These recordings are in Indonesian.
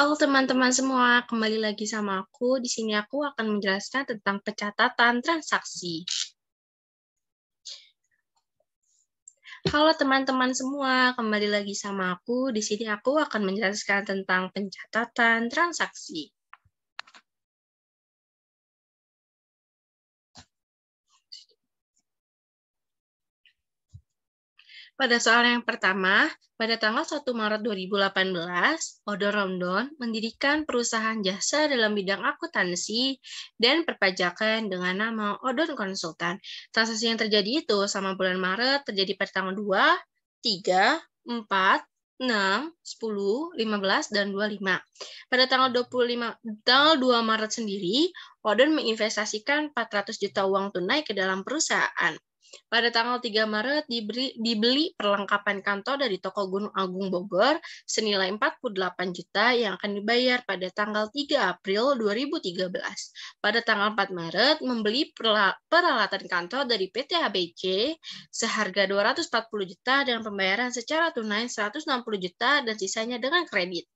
Halo teman-teman semua, kembali lagi sama aku. Di sini aku akan menjelaskan tentang pencatatan transaksi. Halo teman-teman semua, kembali lagi sama aku. Di sini aku akan menjelaskan tentang pencatatan transaksi. Pada soal yang pertama, pada tanggal 1 Maret 2018, Odo Romdon mendirikan perusahaan jasa dalam bidang akuntansi dan perpajakan dengan nama Odon Konsultan. Transaksi yang terjadi itu sama bulan Maret terjadi pada tanggal 2, 3, 4, 6, 10, 15, dan 25. Pada tanggal 25 tanggal 2 Maret sendiri, Odon menginvestasikan 400 juta uang tunai ke dalam perusahaan. Pada tanggal 3 Maret diberi, dibeli perlengkapan kantor dari toko Gunung Agung Bogor senilai 48 juta yang akan dibayar pada tanggal 3 April 2013. Pada tanggal 4 Maret membeli peralatan kantor dari PT ABC seharga 240 juta dengan pembayaran secara tunai 160 juta dan sisanya dengan kredit.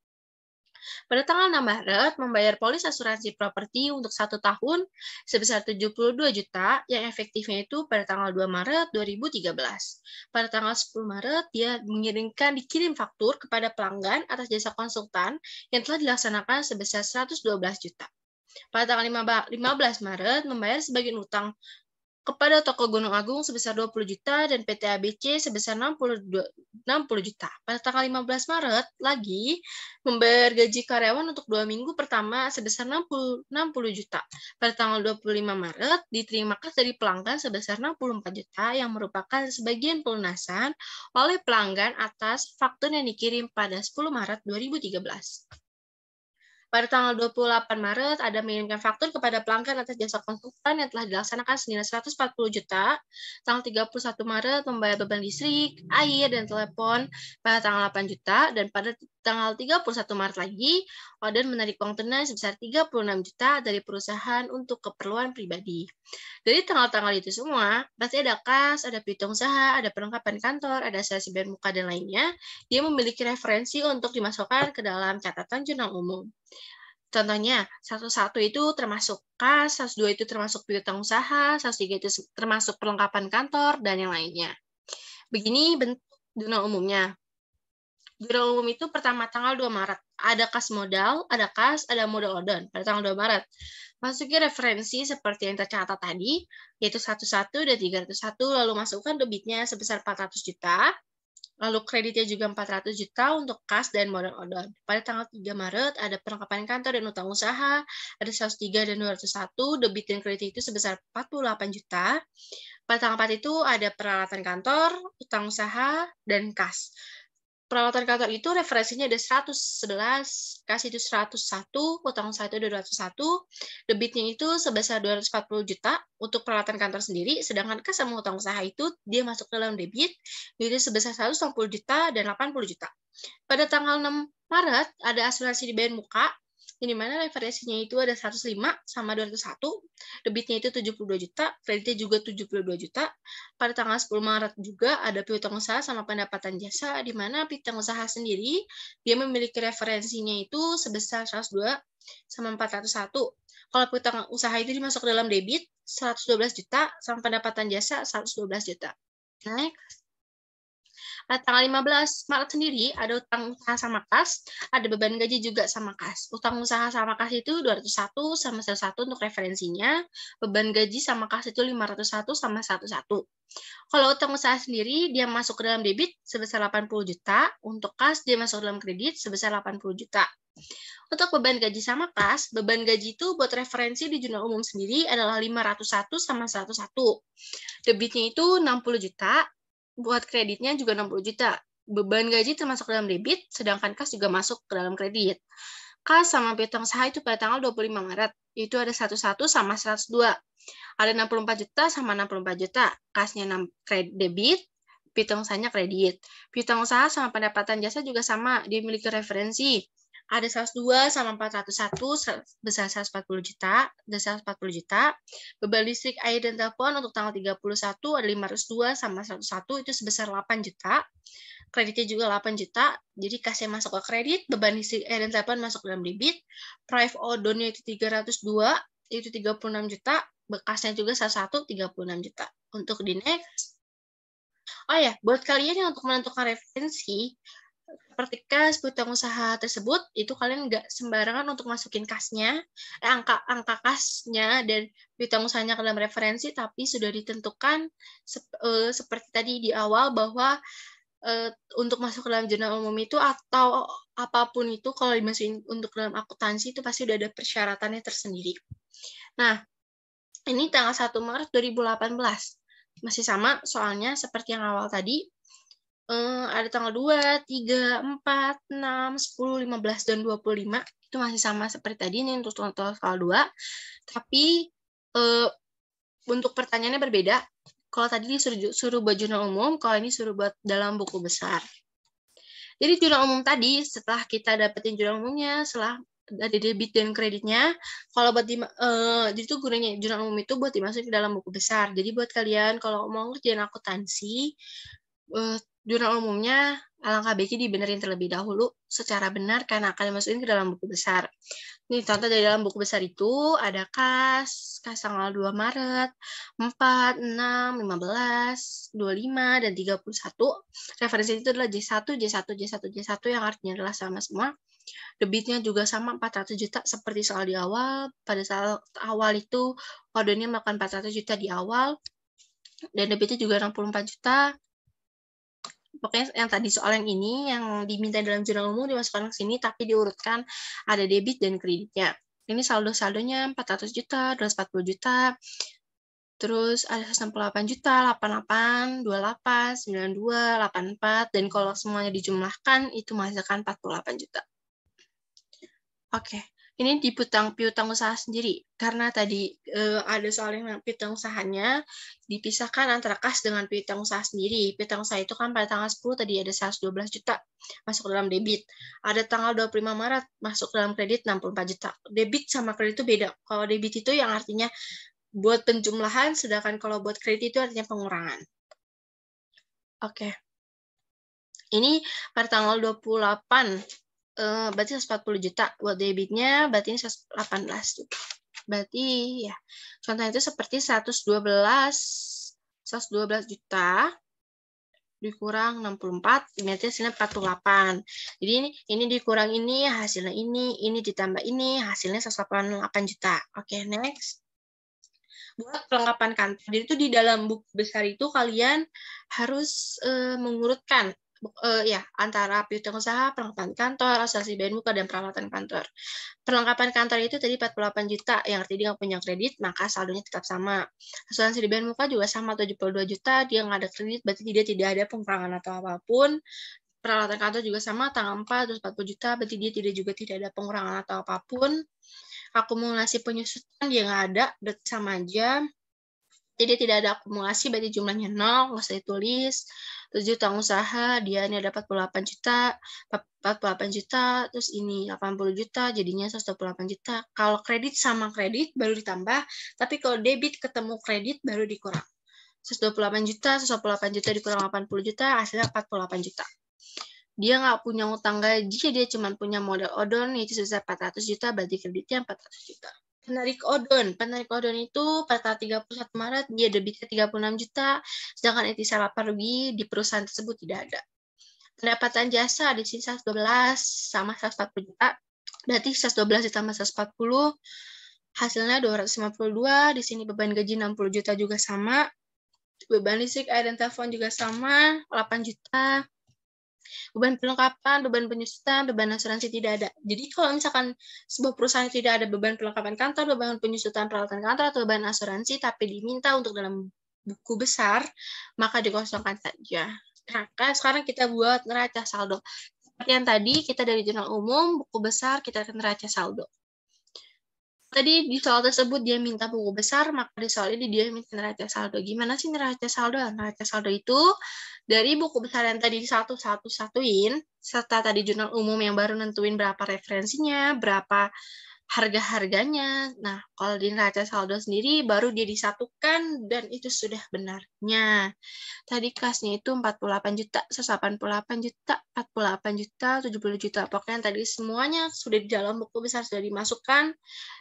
Pada tanggal 6 Maret, membayar polis asuransi properti untuk satu tahun sebesar 72 juta, yang efektifnya itu pada tanggal 2 Maret 2013. Pada tanggal 10 Maret, dia mengirimkan dikirim faktur kepada pelanggan atas jasa konsultan yang telah dilaksanakan sebesar 112 juta. Pada tanggal 15 Maret, membayar sebagian utang kepada Toko Gunung Agung sebesar 20 juta dan PT ABC sebesar 60, 60 juta. Pada tanggal 15 Maret lagi membayar gaji karyawan untuk dua minggu pertama sebesar 60, 60 juta. Pada tanggal 25 Maret diterima kas dari pelanggan sebesar 64 juta yang merupakan sebagian pelunasan oleh pelanggan atas faktur yang dikirim pada 10 Maret 2013. Pada tanggal 28 Maret, ada mengirimkan faktur kepada pelanggan atas jasa konsultan yang telah dilaksanakan senilai 140 juta. Tanggal 31 Maret, membayar beban listrik, air, dan telepon pada tanggal 8 juta. Dan pada tanggal 31 Maret lagi, Oden menarik uang tunai sebesar 36 juta dari perusahaan untuk keperluan pribadi. Dari tanggal-tanggal itu semua, pasti ada kas, ada pitung usaha, ada perlengkapan kantor, ada asuransi bayar muka, dan lainnya. Dia memiliki referensi untuk dimasukkan ke dalam catatan jurnal umum. Contohnya, satu-satu itu termasuk kas, satu-dua itu termasuk piutang usaha, 13 itu termasuk perlengkapan kantor, dan yang lainnya. Begini bentuk jurnal umumnya. Juara umum itu pertama tanggal 2 Maret. Ada kas modal, ada kas, ada modal odon pada tanggal 2 Maret. Masuki referensi seperti yang tercatat tadi, yaitu 11 dan 301, lalu masukkan debitnya sebesar 400 juta, lalu kreditnya juga 400 juta untuk kas dan modal odon. Pada tanggal 3 Maret ada perlengkapan kantor dan utang usaha, ada 103 dan 201, debit dan kredit itu sebesar 48 juta. Pada tanggal 4 itu ada peralatan kantor, utang usaha, dan kas peralatan kantor itu referensinya ada 111, kasih itu 101, utang usaha itu 201, debitnya itu sebesar 240 juta untuk peralatan kantor sendiri, sedangkan kas sama utang usaha itu dia masuk ke dalam debit, jadi sebesar 160 juta dan 80 juta. Pada tanggal 6 Maret ada asuransi dibayar muka yang dimana referensinya itu ada 105 sama 201, debitnya itu 72 juta, kreditnya juga 72 juta. Pada tanggal 10 Maret juga ada piutang usaha sama pendapatan jasa, di mana piutang usaha sendiri dia memiliki referensinya itu sebesar 102 sama 401. Kalau piutang usaha itu dimasuk dalam debit, 112 juta, sama pendapatan jasa 112 juta. Next. Nah, tanggal 15 Maret sendiri ada utang usaha sama kas, ada beban gaji juga sama kas. Utang usaha sama kas itu 201 sama 101 untuk referensinya, beban gaji sama kas itu 501 sama 101. Kalau utang usaha sendiri, dia masuk ke dalam debit sebesar 80 juta, untuk kas dia masuk dalam kredit sebesar 80 juta. Untuk beban gaji sama kas, beban gaji itu buat referensi di jurnal umum sendiri adalah 501 sama 101. Debitnya itu 60 juta, buat kreditnya juga 60 juta. Beban gaji termasuk dalam debit, sedangkan kas juga masuk ke dalam kredit. Kas sama piutang saham itu pada tanggal 25 Maret, itu ada 11 sama 102. Ada 64 juta sama 64 juta. Kasnya 6 kredit debit, piutang sahamnya kredit. Piutang usaha sama pendapatan jasa juga sama, dia memiliki referensi ada 102 sama 401 besar 140 juta, besar 40 juta. Beban listrik, air, dan telepon untuk tanggal 31 ada 502 sama 101 itu sebesar 8 juta. Kreditnya juga 8 juta. Jadi kasnya masuk ke kredit, beban listrik, air, dan telepon masuk dalam debit. private odonnya itu 302, itu 36 juta. Bekasnya juga 101 36 juta. Untuk di next. Oh ya, buat kalian yang untuk menentukan referensi, seperti kas butang usaha tersebut itu kalian nggak sembarangan untuk masukin kasnya eh, angka angka kasnya dan butang usahanya ke dalam referensi tapi sudah ditentukan sep, eh, seperti tadi di awal bahwa eh, untuk masuk ke dalam jurnal umum itu atau apapun itu kalau dimasukin untuk dalam akuntansi itu pasti sudah ada persyaratannya tersendiri. Nah, ini tanggal 1 Maret 2018. Masih sama soalnya seperti yang awal tadi ada tanggal 2, 3, 4, 6, 10, 15, dan 25 itu masih sama seperti tadi ini untuk contoh soal 2 tapi eh, untuk pertanyaannya berbeda kalau tadi disuruh suruh buat jurnal umum kalau ini suruh buat dalam buku besar jadi jurnal umum tadi setelah kita dapetin jurnal umumnya setelah ada debit dan kreditnya kalau buat di eh, jadi itu gunanya jurnal umum itu buat dimasukin ke dalam buku besar jadi buat kalian kalau mau ngerjain akuntansi uh, jurnal umumnya alangkah baiknya dibenerin terlebih dahulu secara benar karena akan dimasukin ke dalam buku besar. Nih contoh dari dalam buku besar itu ada KAS, KAS tanggal 2 Maret, 4, 6, 15, 25, dan 31. Referensi itu adalah J1, J1, J1, J1 yang artinya adalah sama semua. Debitnya juga sama 400 juta seperti soal di awal. Pada saat awal itu kodenya melakukan 400 juta di awal, dan debitnya juga 64 juta pokoknya yang tadi soal yang ini yang diminta dalam jurnal umum dimasukkan ke sini tapi diurutkan ada debit dan kreditnya. Ini saldo-saldonya 400 juta, 240 juta, terus ada 68 juta, 88, 28, 92, 84, dan kalau semuanya dijumlahkan itu menghasilkan 48 juta. Oke, ini di piutang piutang usaha sendiri karena tadi eh, ada soal yang piutang usahanya dipisahkan antara kas dengan piutang usaha sendiri. Piutang usaha itu kan pada tanggal 10 tadi ada 112 juta masuk dalam debit. Ada tanggal 25 Maret masuk dalam kredit 64 juta. Debit sama kredit itu beda. Kalau debit itu yang artinya buat penjumlahan sedangkan kalau buat kredit itu artinya pengurangan. Oke. Okay. Ini pada tanggal 28 Eh, berarti 140 juta. buat debitnya berarti ini 118 juta. Berarti ya, contohnya itu seperti 112 112 juta dikurang 64, berarti hasilnya 48. Jadi ini, ini dikurang ini, hasilnya ini, ini ditambah ini, hasilnya 188 juta. Oke, okay, next. Buat perlengkapan kantor, jadi itu di dalam buku besar itu kalian harus e, mengurutkan uh, ya antara piutang usaha, perlengkapan kantor, asuransi bayar muka dan peralatan kantor. Perlengkapan kantor itu tadi 48 juta yang artinya dia nggak punya kredit maka saldonya tetap sama. Asuransi bayar muka juga sama 72 juta dia nggak ada kredit berarti dia tidak ada pengurangan atau apapun. Peralatan kantor juga sama tanggal 4 40 juta berarti dia tidak juga tidak ada pengurangan atau apapun. Akumulasi penyusutan dia nggak ada, berarti sama aja jadi tidak ada akumulasi berarti jumlahnya nol nggak usah ditulis terus juta usaha dia ini ada 48 juta 48 juta terus ini 80 juta jadinya 128 juta kalau kredit sama kredit baru ditambah tapi kalau debit ketemu kredit baru dikurang 128 juta 128 juta dikurang 80 juta hasilnya 48 juta dia nggak punya utang gaji dia cuma punya modal odon yaitu sebesar 400 juta berarti kreditnya 400 juta penarik odon. Penarik odon itu pada tanggal 31 Maret dia debitnya 36 juta, sedangkan etisa lapar rugi di perusahaan tersebut tidak ada. Pendapatan jasa di sini 112 sama 140 juta, berarti 112 ditambah 140, hasilnya 252, di sini beban gaji 60 juta juga sama, beban listrik, air, dan telepon juga sama, 8 juta, beban perlengkapan, beban penyusutan, beban asuransi tidak ada. Jadi kalau misalkan sebuah perusahaan tidak ada beban perlengkapan kantor, beban penyusutan peralatan kantor, atau beban asuransi, tapi diminta untuk dalam buku besar, maka dikosongkan saja. Maka nah, sekarang kita buat neraca saldo. Seperti yang tadi, kita dari jurnal umum, buku besar, kita akan neraca saldo. Tadi di soal tersebut dia minta buku besar, maka di soal ini dia minta neraca saldo. Gimana sih neraca saldo? Nah, neraca saldo itu dari buku besar yang tadi satu-satu-satuin, serta tadi jurnal umum yang baru nentuin berapa referensinya, berapa harga-harganya. Nah, kalau di neraca saldo sendiri baru dia disatukan dan itu sudah benarnya. Tadi kasnya itu 48 juta, 88 juta, 48 juta, 70 juta. Pokoknya tadi semuanya sudah di dalam buku besar, sudah dimasukkan,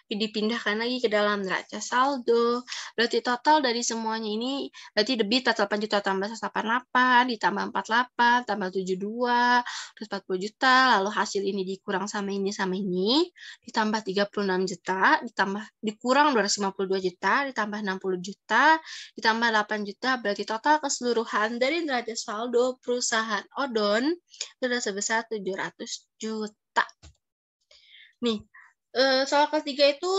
dipindahkan lagi ke dalam neraca saldo. Berarti total dari semuanya ini, berarti debit 48 juta tambah 188, ditambah 48, tambah 72, terus 40 juta, lalu hasil ini dikurang sama ini sama ini, ditambah 3 36 juta ditambah dikurang 252 juta ditambah 60 juta ditambah 8 juta berarti total keseluruhan dari neraca saldo perusahaan Odon sudah sebesar 700 juta. Nih, eh, soal ketiga itu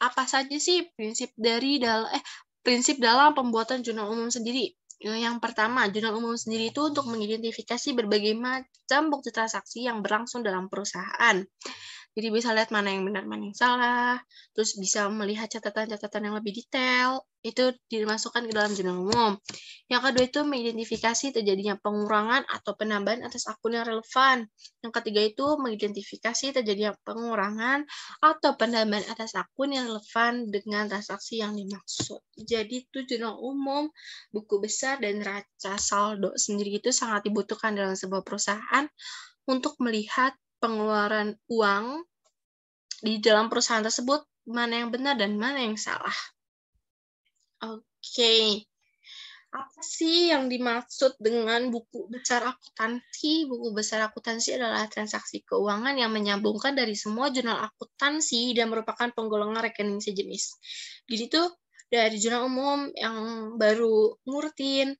apa saja sih prinsip dari dal eh prinsip dalam pembuatan jurnal umum sendiri? Eh, yang pertama, jurnal umum sendiri itu untuk mengidentifikasi berbagai macam bukti transaksi yang berlangsung dalam perusahaan. Jadi bisa lihat mana yang benar, mana yang salah, terus bisa melihat catatan-catatan yang lebih detail. Itu dimasukkan ke dalam jurnal umum. Yang kedua itu mengidentifikasi terjadinya pengurangan atau penambahan atas akun yang relevan. Yang ketiga itu mengidentifikasi terjadinya pengurangan atau penambahan atas akun yang relevan dengan transaksi yang dimaksud. Jadi itu jurnal umum, buku besar, dan raca saldo sendiri itu sangat dibutuhkan dalam sebuah perusahaan untuk melihat pengeluaran uang di dalam perusahaan tersebut mana yang benar dan mana yang salah. Oke. Okay. Apa sih yang dimaksud dengan buku besar akuntansi? Buku besar akuntansi adalah transaksi keuangan yang menyambungkan dari semua jurnal akuntansi dan merupakan penggolongan rekening sejenis. Jadi itu dari jurnal umum yang baru ngurutin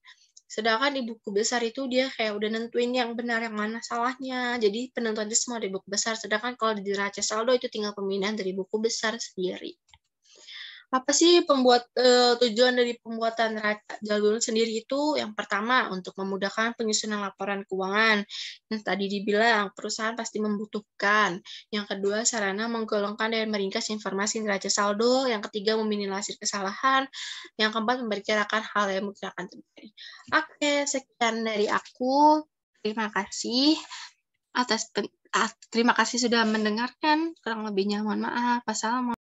Sedangkan di buku besar itu dia kayak udah nentuin yang benar yang mana salahnya. Jadi penentuannya semua di buku besar. Sedangkan kalau di raja saldo itu tinggal pemindahan dari buku besar sendiri apa sih pembuat uh, tujuan dari pembuatan neraca jalur sendiri itu yang pertama untuk memudahkan penyusunan laporan keuangan yang tadi dibilang perusahaan pasti membutuhkan yang kedua sarana menggolongkan dan meringkas informasi neraca saldo yang ketiga meminimalisir kesalahan yang keempat memperkirakan hal yang mungkin akan terjadi oke sekian dari aku terima kasih atas ah, terima kasih sudah mendengarkan kurang lebihnya mohon maaf wassalamualaikum